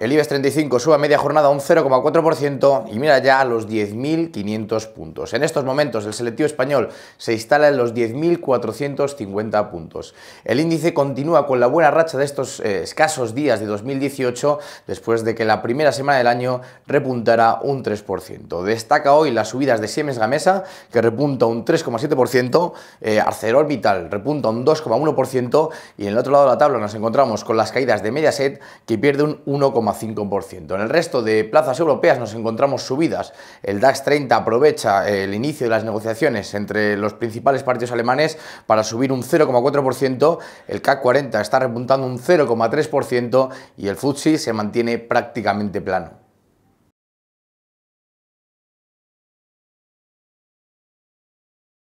El IBEX 35 sube a media jornada un 0,4% y mira ya a los 10.500 puntos. En estos momentos el selectivo español se instala en los 10.450 puntos. El índice continúa con la buena racha de estos eh, escasos días de 2018 después de que la primera semana del año repuntara un 3%. Destaca hoy las subidas de Siemens Gamesa que repunta un 3,7%, eh, ArcelorMittal repunta un 2,1% y en el otro lado de la tabla nos encontramos con las caídas de Mediaset que pierde un 1, en el resto de plazas europeas nos encontramos subidas. El DAX 30 aprovecha el inicio de las negociaciones entre los principales partidos alemanes para subir un 0,4%, el CAC 40 está repuntando un 0,3% y el FTSE se mantiene prácticamente plano.